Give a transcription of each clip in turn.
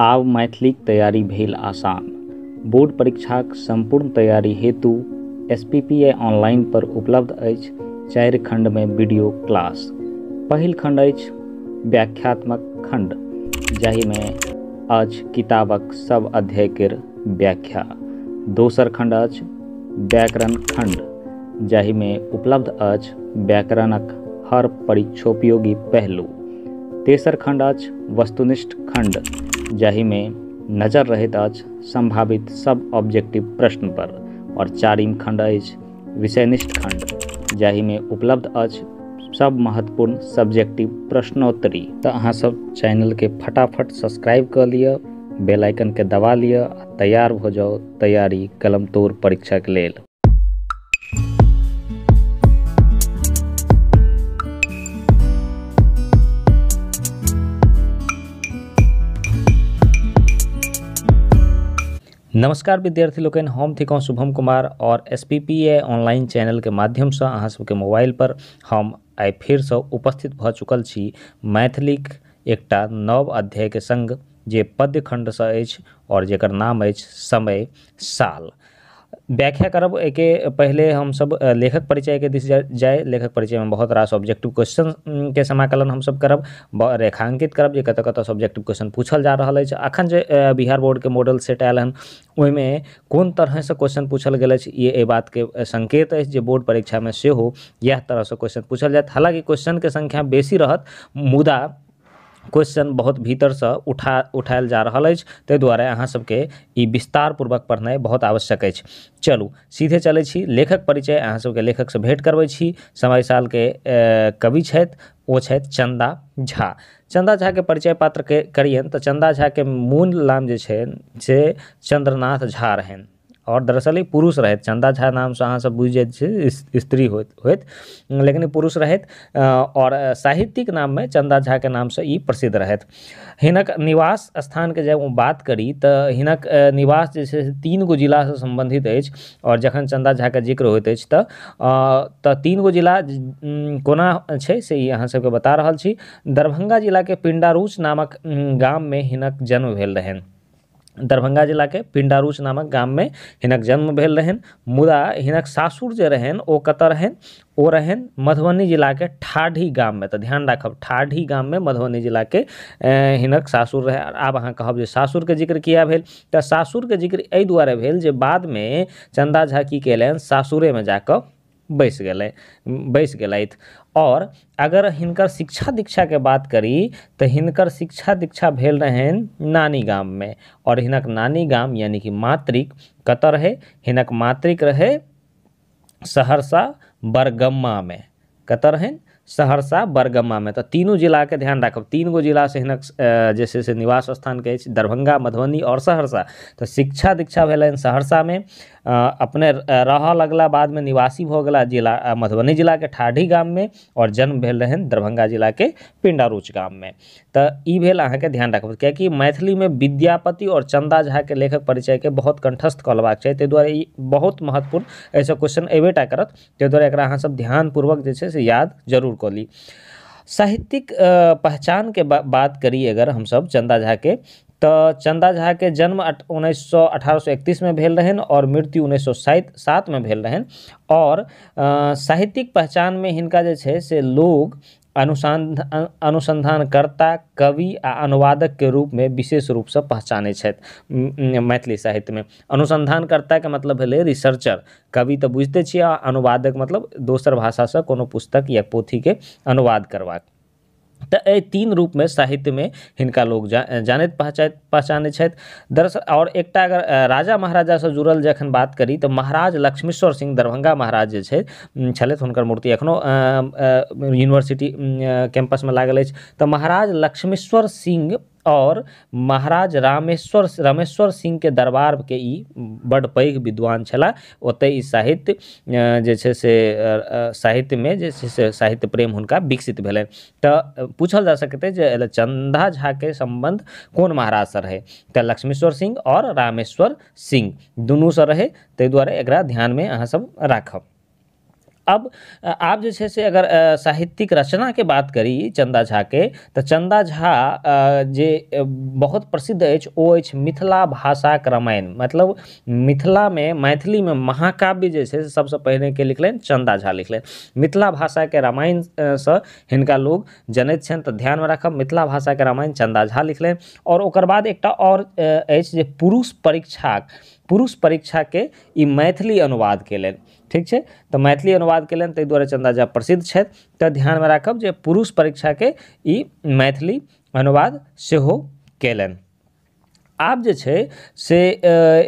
आब मैथिली तैयारी भेल आसान बोर्ड परीक्षाक संपूर्ण तैयारी हेतु S P P A online पर उपलब्ध चार खंड में वीडियो क्लास पहल खंड अछि व्याख्यात्मक जाहि में अछि किताबक सब अध्याय के व्याख्या दोसर खंड अछि व्याकरण जाहि में उपलब्ध अछि व्याकरणक हर परीक्षोपयोगी पहलू तेसर खंड अछि वस्तुनिष्ठ खंड जाहि में नजर रह संभावित सब ऑब्जेक्टिव प्रश्न पर और चारिम खंड अछि विषयनिष्ठ खण्ड में उपलब्ध अछि सब महत्वपूर्ण सब्जेक्टिव प्रश्नोत्तरी सब चैनल के फटाफट सब्सक्राइब लिय बेलाइकन के दबा लिय तैयार भ जाओ तैयारी कलम तोड़ के लिए नमस्कार विद्यार्थी लोकन हम थिक शुभम कुमार और S P P A online माध्यम से अहाँ मोबाइल पर हम आई फिर से उपस्थित भ चुकल छी मैथिलीक एक नव के संग जे पद्य खंड से और जेकर नाम है समय साल व्याख्या करब एक पहले हम सब लेखक परिचय के दिस जाय लेखक परिचय में बहुत रास ऑब्जेक्टिव क्वेश्चन के समाकलन हम सब करब रेखांकित करब जे कत ऑब्जेक्टिव क्वेश्चन पूछल जा रहा है अखन जो बिहार बोर्ड के मॉडल सेट आयल हन में कौन तरह से क्वेश्चन पूछल गए ये ए बात के संकेत है जे बोर्ड परीक्षा में से इएह तरह से क्वेश्चन पूछल जाए हालांकि क्वेश्चन के संख्या बेसी रहत मुदा क्वेश्चन बहुत भीतर से उठा उठायल जा रहा है ते द्वारे अहाँसभके ई विस्तारपूर्वक पढ़ना बहुत आवश्यक है चलू सीधे चले छी लेखक परिचय सबके लेखक से भेंट छी समय के कवि वो चंदा झा चंदा झा परिचय पात्र परिचय करियन तो चंदा झा के मूल नाम जे चंद्रनाथ से झा रहनि और दरअसल पुरुष रह चंदा झा नाम से अहाँ बुझ जा स्त्री हो लेकिन पुरुष रहथि और साहित्यिक झा के नाम से ई प्रसिद्ध रह हिनक निवास स्थान के जब बात करी तो हिनक निवास जैसे से तीन गो से संबंधित है और जखन झा के जिक्र हो तीन गो जिला कोना है से अहाँ सबके बता रहा दरभंगा जिला के पिण्डारूच नामक गाम में हिनक जन्म भेल रहनि दरभंगा के पिंडारूच नामक में हिनक जन्म भेल रहन मुदा हिनक सासुर जे रहन ओ कत रहन ओ रहन मधुबनी के ठाढ़ी में तो ध्यान राखब ठाढ़ी में मधुबनी के हिनक सासुर रहे आब अहाँ कहब सासुर के जिक्र किया भेल सासुर के जिक्र अ दुआरे भेल जे चंदा झाकी झा की सासुरे में जाकर बैस गए बैस गए और अगर हिनकर शिक्षा दीक्षा के बात करी तो हिनकर शिक्षा दीक्षा भेल रहन नानी गाम में और हिनक नानी गाम यानी कि मातृक कत रहे हिनक मातृक रहे सहरसा बरगम्मा में कत हैं सहरसा बरगम्मा में तो तीनों जिला के ध्यान राखब तीन गो जिला से हिनक जैसे से निवास स्थान के दरभंगा मधुबनी और सहरसा तो शिक्षा दीक्षा भेल सहरसा में अपने रह लगला बाद में निवासी भ गया जिला मधुबनी के ठाढ़ी गाम में और जन्म भेल रहनि के जिलाके गाम में तऽ ई भेल के ध्यान कि मैथिली में विद्यापति चंदा झा के लेखक के बहुत कंठस्थ कऽ लेबाक चाही ते दुआरे बहुत महत्वपूर्ण ऐसा क्वेश्चन अयबे टा करत ताहि दुआरे एकरा अहाँसभ ध्यानपूर्वक से याद जरूर कऽ ली साहित्यिक के बात करी अगर हम सब चंदा झा के तो चंदा झा के जन्म उन्नीस सौ अठारह में भेल रहन और मृत्यु उन्नीस सौ सात में भेल रहन और साहित्यिक पहचान में हिनका जैसे से लोग अनुसंधान अनुसंधानकर्ता कवि आ अनुवादक के रूप में विशेष रूप से पहचानै मैथिली साहित्य में अनुसंधानकर्ता के मतलब भले रिसर्चर कवि तो बुझते अनुवादक मतलब दोसर भाषा से कोनो पुस्तक या पोथी के अनुवाद करवा तो तीन रूप में साहित्य में जा, लोग पहचान पहचानै पहचान दरअसल और एक अगर राजा महाराजा से जुड़ल जखन बात करी तो महाराज लक्ष्मेश्वर सिंह दरभंगा महाराज हर मूर्ति एखनहु यूनिवर्सिटी में लागल अछि तो महाराज लक्ष्मेश्वर सिंह और महाराज रामेश्वर रामेश्वर सिंह के के ई बड पैघ विद्वान छला ओत साहित्य जे छै से में जे से साहित्य प्रेम हुनका विकसित भेलनि तऽ पूछल जा सकते चंदा जे के संबंध सम्बन्ध महाराज से रहे तऽ लक्ष्मेश्वर सिंह और रामेश्वर सिंह दुनूसँ रहै ताहि दुआरे एकरा अहाँ सब राखब अब आप जैसे से अगर साहित्यिक रचना के बात करी चंदा झा के तो चंदा झा जे बहुत प्रसिद्ध है वो अछि मिथिला के रामायण मतलब मैथिली में महाकाव्य जे छै सबसे पहले के लिखल चंदा झा लिखल मिथिला रामायण से हिंदा लोग जनत तो ध्यान में रख मिथिला के रामायण चंदा झा लिखल और एक और पुरुष परीक्षा पुरुष परीक्षाके ई मैथिली अनुवादके लेल ठीक है तो मैथिली अनुवादके लेल ताहि दुआरे चंदा झा प्रसिद्ध तो ध्यान में राखब जे पुरुष परीक्षाके ई मैथिली अनुवाद सेहो कयलनि आब जे छे से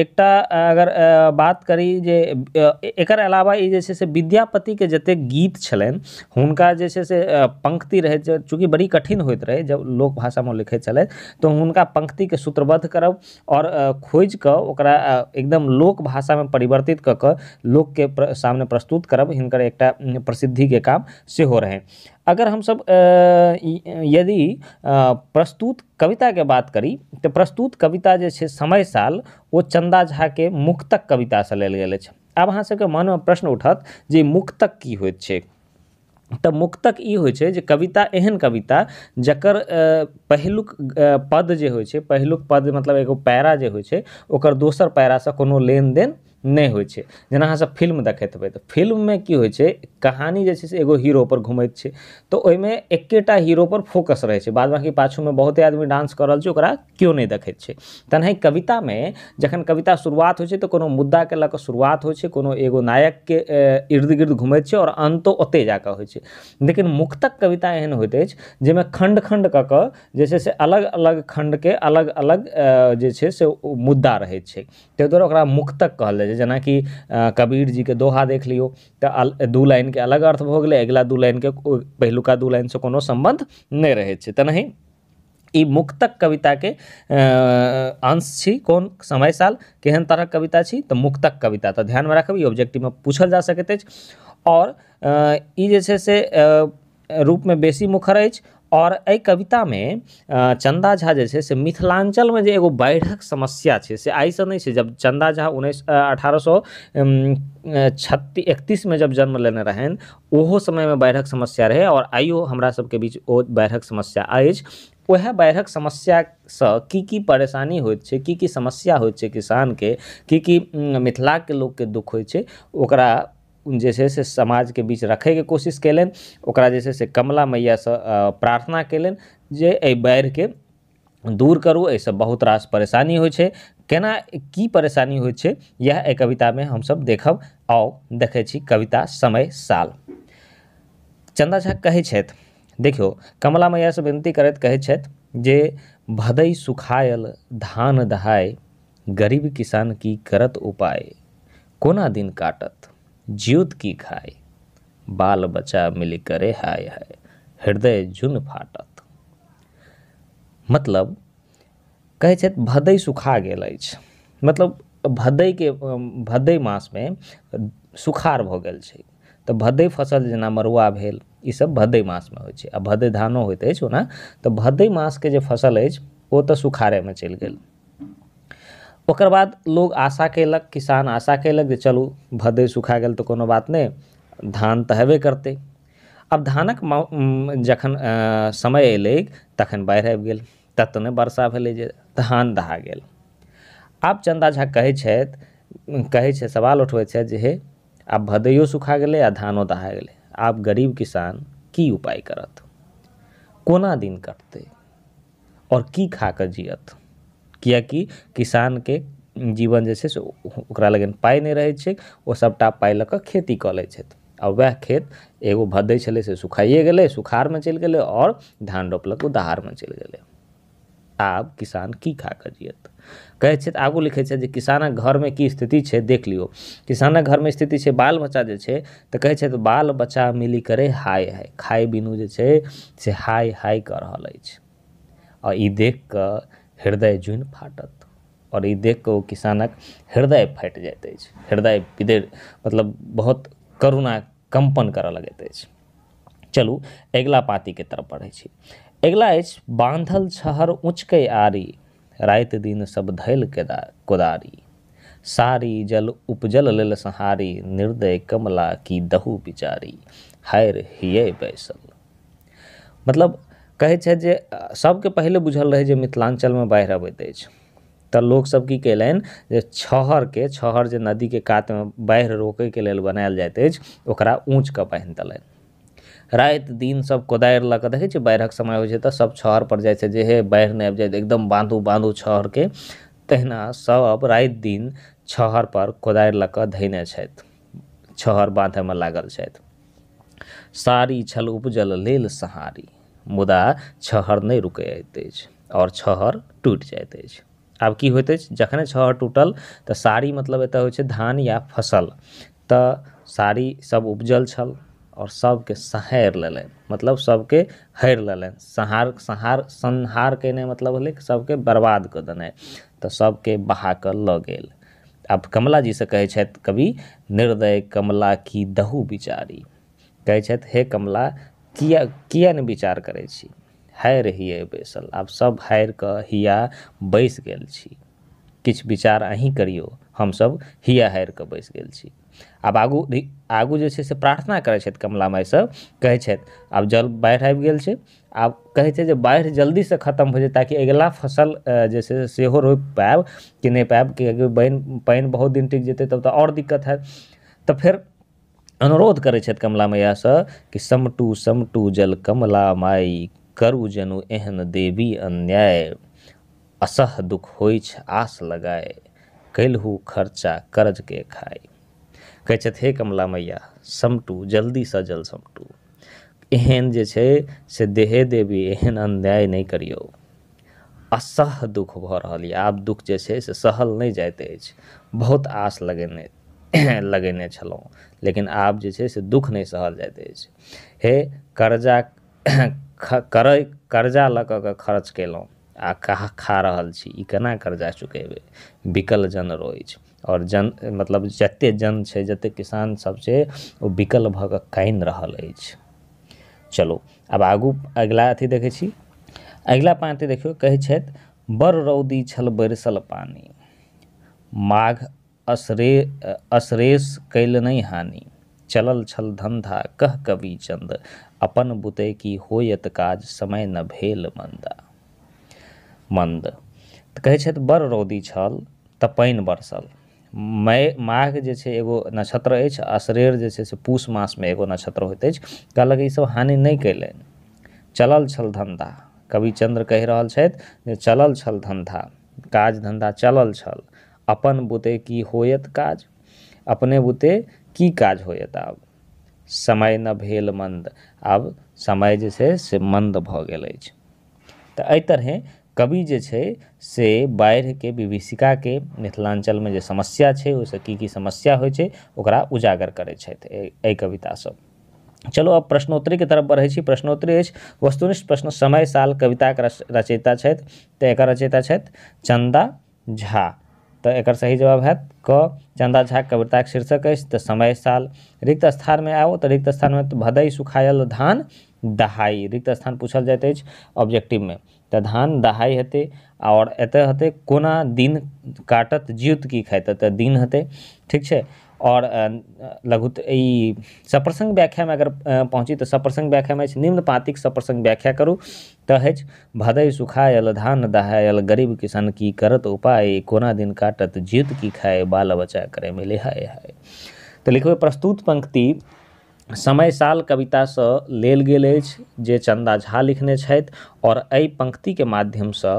एक अगर बात करी जे एकर अलावा ई जे छै से विद्यापतिके गीत छलनि हुनका जे छे से पंक्ति रहे चूँकि बड़ी कठिन होत रहे जब लोक में लिखे चले तो हुनका के सूत्रबद्ध करब और खोज कऽ ओकरा एकदम लोक में परिवर्तित कऽ के सामने प्रस्तुत करब एक प्रसिद्धि के काम हो रहे अगर हम सब यदि प्रस्तुत के बात करी तो प्रस्तुत कविता जे समय साल वो चंदा झा के मुक्तक से लेल गेल अब आब अहाँ सबके में प्रश्न उठत जे मुक्तक की हो तो मुक्तक ई कविता एहन कविता जकर पहलुक पद जो हो पहलुक पद मतलब एगो पैरा जो होइ दोसर पैरा से कोनो लेन देन नहीं हो छै जेना अहाँसभ फिल्म देखैत हेबै तो फिल्म में कि छै कहानी है एगो हीरो पर हीरोपर है तो तऽ एक एकेटा पर फोकस रहे छै बाद पाछू में बहुते आदमी डांस कर रहल छै ओकरा केओ नहि देखैत छै जखन कविता शुरुआत हो तो तऽ कोनो मुद्दाके लऽ शुरुआत हो नायक कोनो एगो इर्द गिर्द घूमत है और अंत ओत जाकर हो लेकिन मुक्तक कविता एहन हो अछि खंड खंड खण्ड से अलग अलग खंड के अलग अलग जैसे से मुद्दा रहे छै ताहि दुआरे मुक्तक कहल जाए कि कबीर के दोहा देख लियो तऽ दू के अलग अर्थ भऽ अगला अगिला दू के पहलुका दू लाइन कोनो सम्बन्ध संबंध नहीं छै तेनाही ई मुक्तक के अंश छी कौन समय साल केहन तरह कविता छी तो मुक्तक कविता ध्यान में राखब ऑब्जेक्टिव में पूछल जा सकते और ई जे से रूप में बेसी मुखर और आओर कविता में चंदा झा जैसे से मिथिलाञ्चलमे जे एगो बाढ़िक समस्या है से से नहीं है जब चंदा झा उन्नीस अठारह सौ छत्तीस में जब जन्म लेने रहनि ओहो में बाढ़िक समस्या रहे और आइयो हमरा सबके बीच ओ बाढ़िक समस्या अछि वएह बाढ़िक से की की परेशानी हो छै की की समस्या हो किसान के की की लोग के दुख होइत छै ओकरा जे छै से के बीच के कोशिश कलन जैसे से कमला मैया प्रार्थना कलन जे बाढ़ के दूर करूँ एहिसँ बहुत रास परेशानी होना केना की परेशानी हो छै में हम सब देख आओ देखै कविता समय साल चंदा झा कहे देखियो कमला मैया से विनती करत कहे जे भदई सुखायल धान दहाय गरीब किसान की करत उपाय कोना दिन काटत ज्योत की खाए बाल बचा मिल करे हाय हाय हृदय जुन फाटत मतलब कहे भदई सुखा गेल मतलब मतलब के भदई में सुखार भ गेल छै तऽ भदई फसल जना मरुआ भेल सब भदई मास में हो भदई धानो होते ना तो भदई मास के जे फसल वो तो सुखारे में चल गया ओकर बाद लोग आशा कयलक किसान आशा कलक चलू भदे सुखा गया तो कोनो बात नहीं धान तो हेबे करते अब धानक जखन समय अल तखन बाढ़ि आबि गेल नहीं वर्षा भले धान दहा गया आब चंदा झा कहे कहे सवाल उठबै जे हे आब भदैयो सुखा गए आ धानो दहा गए आब गरीब किसान की उपाय करत कोना दिन कटते और की खा जियत किया कि जीवन के जीवन जैसे लगन पाई नहीं रहै छै ओ सभटा पाई लगा खेती कर लै छथि खेत एगो भदे छलै से सुखाइए सुखार में चल गए और धान रोपलक दहार में चल गए आब किसान की खा कर जियत कहे आगू लिखे छथि जे किसानक में की स्थिति है देख लियो किसानक में स्थिति छै बाल बच्चा जे छै तऽ कहै बाल बच्चा मिली करे हाय हाय खाए बिनु जे से हाय हाय कर रहल देख कर हृदय जुनि फाटत और ये देख के किसानक हृदय फाटि जात हृदय विदय मतलब बहुत करुणा कंपन करय लगैत चलू अगला पाती के तरफ पढ़े अगला बांधल अछि छहर ऊँचकै आरी राति दिन सब धैल कोदारी सारी जल उपजल लेल सहारी निर्दय कमला की दहू बिचारी हायर हिय बैसल मतलब कहे छथि जे सभके पहिले बुझल रहे मिथिलांचल में बाढ़ अबैत तो लोग सब की कयलनि छहर के छहर नदी के कात में बाढ़ रोक के लिए बनाल जाते ऊँच के पहन दल रात दिन सब कोदारि लऽ कऽ देखै छियै समय हो छै तऽ सब छहर पर जाए जे हे बाढ़ि नहि आबि जाइत एकदम बांधू छहर के तहना सब राति दिन पर कोदारि लऽ कऽ धयने छथि छहर लागल सारी छल उपजल लील सहारी मुदा छहर नहीं रुक और आओर छहर टूट जाइत आब की होते जखने छहर टूटल तो साड़ी मतलब एत हो धान या फसल तऽ साड़ी सब उपजल छल और सबके सहारि लेलनि मतलब सबके हर लेलनि सहार सहार संहार केनाइ मतलब होलै सबके बर्बाद कर देने तो सबके बहा ल लऽ गेल आब कमला जी से कहे छथि कवि निर्दय कमला की दहू बिचारी कहे हे कमला किया किया ने विचार करे हार हिय बैसल आप सब के हिया बैस गेल छी विचार विचार करियो हम सब हिया हारिके बैसि गेल आब आगू आगू जे से प्रार्थना करे कमला माई सब कहे आब जल बाढ़ि आबि गेल छै आब कहै छै जे बाढ़ि जल्दीसँ हो जाए ताकि अगला फसल जे से सेहो रोपि कि नहीं पाए कि पानि बहुत दिन टिक जेतै तब तऽ दिक्कत है तो फिर अनुरोध करे कमला मैया से कि समटू समटू जल कमला माई करू जनु एहन देवी अन्याय असह दुख हो आस लगाए कैलहु खर्चा कर्ज के खाए कहे हे कमला मैया समटू से जल समटू एहन जे छे से देहे देवी एहन अन्याय नहीं करियो असह दुख भ रहा है आब दुख जे छे से सहल नहीं जाते बहुत आस लगेने लगेने छलहुँ लेकिन आब जे से दुख नहीं सहल जाते हे कर्जा कर कर्जा ल खर्च कयलहुँ आ कहा खा रहा छी केना कर्जा चुकेबे बिकल जन अछि और जन मतलब जते जन है जतेक किसान सब छै वो बिकल भग कऽ कानि रहल चलो अब आगू अगला अथी देखे छी अगिला पाँति देखियो कहे बड़ रौदी छल बरसल पानी माघ असरे असरेस नहीं हानि चलल छल धंधा कह कवि चंद अपन बुते की होयत काज समय न भेल मंदा मंद तऽ कहै बड़ रौदी छल तो पानि बरसल मै माघ जे छै एगो नक्षत्र है आ शरीर जे छै से पूस एगो नक्षत्र होइत अछि कहलक हानि नहीं कयलनि चलल छल धंधा कवि चन्द्र कहि रहल चलल छल धंधा काज धंधा चलल छल अपन बुते की होयत काज अपने बुते की काज होयत आब समय न भेल मंद आब समय जे छै से मंद भऽ गेल अछि तऽ एहि तरहे कवि जे छै से के विभीषिकाके मे जे समस्या छै ओहिसँ की की समस्या होइ छै ओकरा उजागर करै छथि एहि सब चलो अब के तरफ बढ़ै छी प्रश्नोत्तरी अछि वस्तुनिष्ठ प्रश्न समय साल के रचयिता छथि तऽ एकर रचयिता छथि चन्दा झा तो एक सही जवाब है क चंदा झा के शीर्षक है समय साल रिक्त स्थान में आओ तो रिक्त स्थान में भदई सुखायल धान दहाई रिक्त स्थान पूछल जाते ऑब्जेक्टिव में तो धान दहाई हेत और एत हेतु कोना दिन काटत जीत की खाइत तो दिन हेत ठीक है और लघु सप्रसंग व्याख्या में अगर पहुँची तो सप्रसंग व्याख्या में निम्न पातिक सप्रसंग व्याख्या करू तो है भदय सुखायल धान दहायल गरीब किसान की करत उपाय कोना दिन काटत जीत की खाए बाल बचा करे मिले हाय हाय तो लिखो प्रस्तुत पंक्ति समय साल से लेल गेल जे चंदा झा लिखने अ पंक्ति के माध्यम से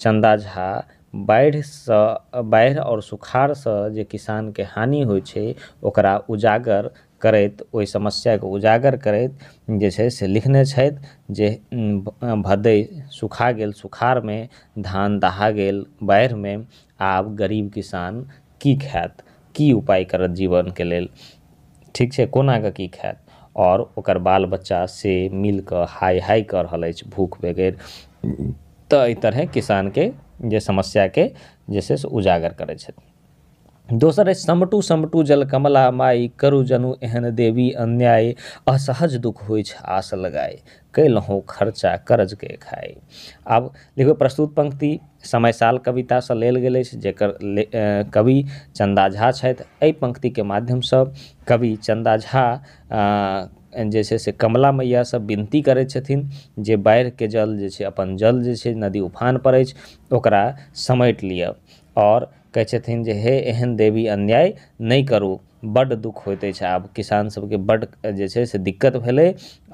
चंदा झा बाढ़िसँ बाढ़ि और सुखाड़ किसान किसानके हानि होइ छै ओकरा उजागर करैत समस्या के उजागर करत जे से लिखने जे भदे सुखा गेल में धान दहा गेल में आब गरीब किसान की खात की उपाय करत के लेल ठीक है कोना के की खात और ओकर बाल बच्चा से मिलकर हाय हाय कर रहा भूख बगैर तरह किसान के जे समस्या के जैसे से उजागर करे दोसर है समटू समटू जल कमला माई करु जनु एहन देवी अन्याय असहज दुख हो आस लगाए कयलहुँ खर्चा के खाए आब देखो प्रस्तुत पंक्ति समय साल कवितासँ लेल गेल जर कवि चंदा झा पंक्ति के माध्यम से कवि चंदा झा जे छै से कमला मैया सब विनती करे छथिन जे के जल जे छै अपन जल जे छै नदी उफान अछि ओकरा समेट लिय और कहै छथिन जे हे एहन देवी अन्याय नहीं करू बड़ दुख होते आब किसान सबके बड़ जे छै से दिक्कत भेलै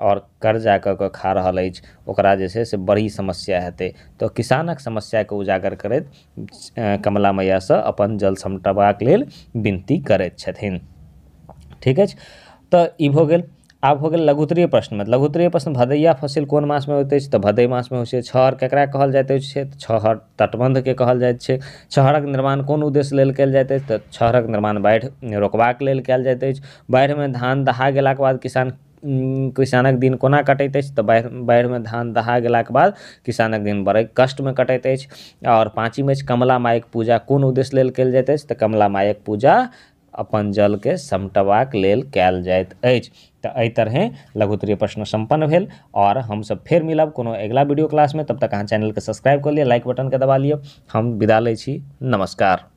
और कर्जा कऽ खा रहा अछि ओकरा जे छै से बड़ी समस्या हेतै तऽ तो किसानक के उजागर करैत कमला मैया से अपन जल समटबाक लेल विनती करे छथिन ठीक है तो ई भऽ आब हो लघुतरीय प्रश्न में मतलब लघुतरीय प्रश्न भदैया फसिल कोन मासमे होइत अछि तो भदई मास में होते छहर ककरा कहल जाते अछि तऽ छहर तटबन्धके कहल जाइत छै छहरक निर्माण कौन उद्देश्य लेल कयल जाइत तो छहरक निर्माण बाढ़ रोकबाक लेल कयल जाइत बाढ़ में धान दहा के बाद किसान किसानक दिन कोना कटैत अछि बाढ़ बाढ़ि धान दहा के बाद किसानक दिन बड़े में कटैत अछि और पाँचम कमला मायक पूजा कौन उद्देश्य लेल कयल जाइत अछि कमला मायक पूजा अपन जल के लेल कैल जाइत अछि तऽ लघुतरीय प्रश्न सम्पन्न भेल हम सब फिर मिलब को अगला वीडियो क्लास में तब तक अहाँ के सब्सक्राइब कर लिए लाइक के दबा लिअ हम विदा लै नमस्कार